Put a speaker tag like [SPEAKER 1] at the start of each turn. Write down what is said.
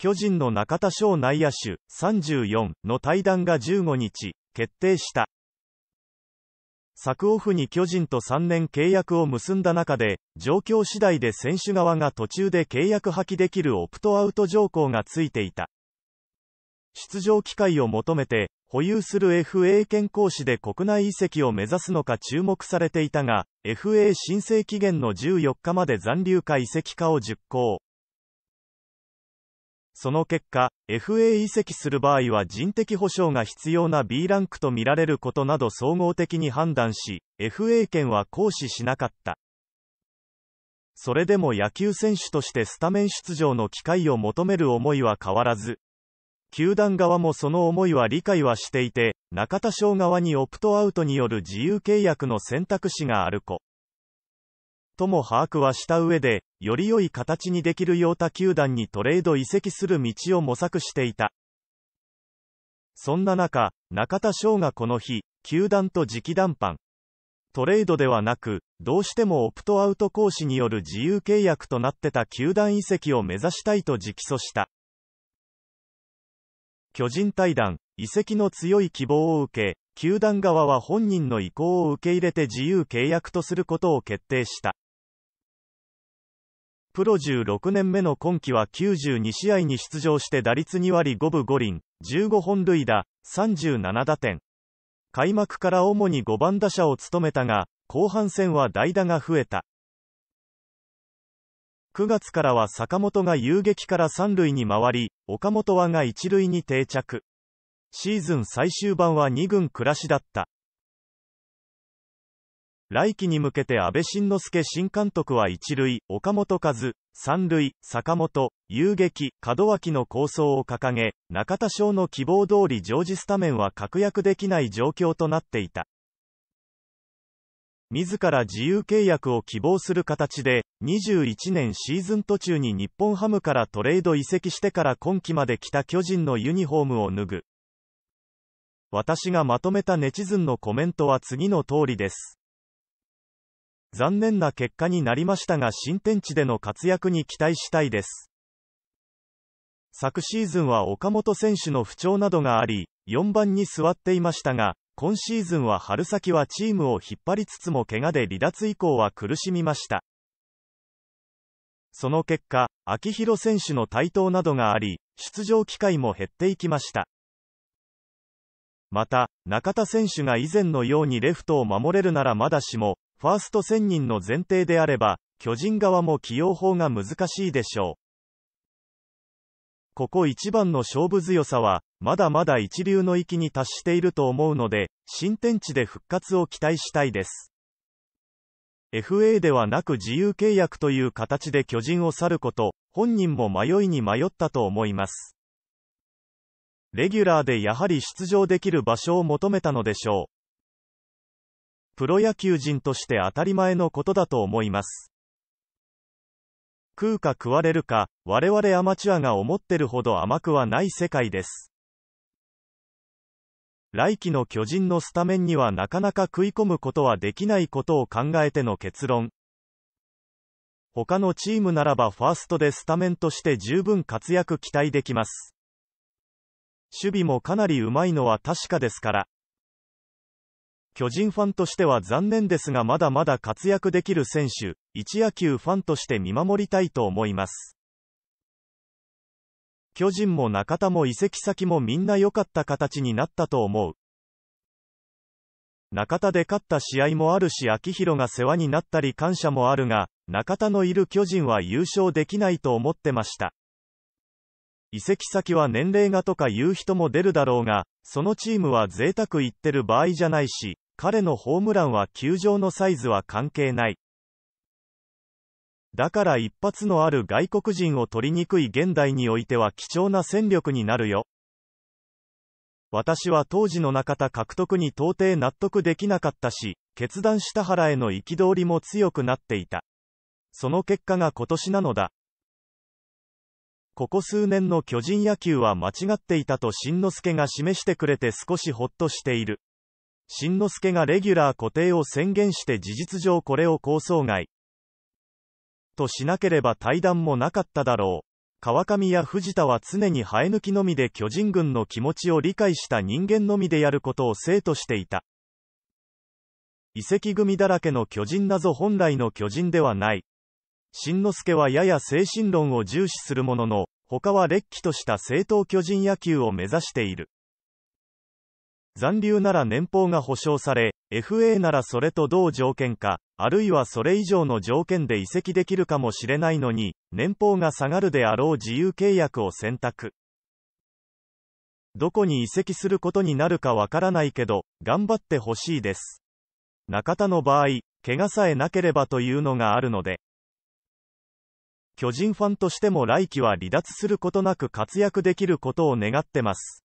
[SPEAKER 1] 巨人の中田翔内野手34の対談が15日、決定した。昨オフに巨人と3年契約を結んだ中で、状況次第で選手側が途中で契約破棄できるオプトアウト条項がついていた。出場機会を求めて、保有する FA 権行士で国内移籍を目指すのか注目されていたが、FA 申請期限の14日まで残留か移籍かを実行その結果、FA 移籍する場合は人的保障が必要な B ランクと見られることなど総合的に判断し、FA 権は行使しなかった。それでも野球選手としてスタメン出場の機会を求める思いは変わらず、球団側もその思いは理解はしていて、中田翔側にオプトアウトによる自由契約の選択肢がある子。とも把握はした上で、より良い形にできるよう他球団にトレード移籍する道を模索していた。そんな中、中田翔がこの日、球団と直談判。トレードではなく、どうしてもオプトアウト行使による自由契約となってた球団移籍を目指したいと直訴した。巨人対談、移籍の強い希望を受け、球団側は本人の意向を受け入れて自由契約とすることを決定した。プロ16年目の今季は92試合に出場して打率2割5分5厘、15本塁打、37打点。開幕から主に5番打者を務めたが、後半戦は代打が増えた。9月からは坂本が遊撃から三塁に回り、岡本はが一塁に定着。シーズン最終盤は2軍暮らしだった。来季に向けて安倍晋之助新監督は一塁、岡本和、三塁、坂本、遊撃、門脇の構想を掲げ、中田翔の希望通り常時スタメンは確約できない状況となっていた。自ら自由契約を希望する形で、21年シーズン途中に日本ハムからトレード移籍してから今季まで来た巨人のユニフォームを脱ぐ。私がまとめたネチズンのコメントは次の通りです。残念な結果になりましたが新天地での活躍に期待したいです。昨シーズンは岡本選手の不調などがあり、4番に座っていましたが、今シーズンは春先はチームを引っ張りつつも怪我で離脱以降は苦しみました。その結果、秋広選手の台頭などがあり、出場機会も減っていきました。また、中田選手が以前のようにレフトを守れるならまだしも、ファースト1000人の前提であれば、巨人側も起用法が難しいでしょう。ここ一番の勝負強さは、まだまだ一流の域に達していると思うので、新天地で復活を期待したいです。FA ではなく自由契約という形で巨人を去ること、本人も迷いに迷ったと思います。レギュラーでやはり出場できる場所を求めたのでしょう。プロ野球人として当たり前のことだと思います。食うか食われるか、我々アマチュアが思ってるほど甘くはない世界です。来季の巨人のスタメンにはなかなか食い込むことはできないことを考えての結論。他のチームならばファーストでスタメンとして十分活躍期待できます。守備もかなりうまいのは確かですから。巨人ファンとしては残念ですがまだまだ活躍できる選手、一野球ファンとして見守りたいと思います。巨人も中田も移籍先もみんな良かった形になったと思う。中田で勝った試合もあるし秋広が世話になったり感謝もあるが、中田のいる巨人は優勝できないと思ってました。移籍先は年齢がとか言う人も出るだろうが、そのチームは贅沢言ってる場合じゃないし、彼のホームランは球場のサイズは関係ない。だから一発のある外国人を取りにくい現代においては貴重な戦力になるよ。私は当時の中田獲得に到底納得できなかったし、決断した原への憤りも強くなっていた。その結果が今年なのだ。ここ数年の巨人野球は間違っていたとしんのすけが示してくれて少しほっとしている。新之助がレギュラー固定を宣言して事実上これを構想外としなければ対談もなかっただろう。川上や藤田は常に生え抜きのみで巨人軍の気持ちを理解した人間のみでやることを生としていた。遺跡組だらけの巨人謎ぞ本来の巨人ではない。新之助はやや精神論を重視するものの、他は劣気とした正当巨人野球を目指している。残留なら年俸が保証され、FA ならそれと同条件か、あるいはそれ以上の条件で移籍できるかもしれないのに、年俸が下がるであろう自由契約を選択。どこに移籍することになるかわからないけど、頑張ってほしいです。中田の場合、怪我さえなければというのがあるので。巨人ファンとしても来季は離脱することなく活躍できることを願ってます。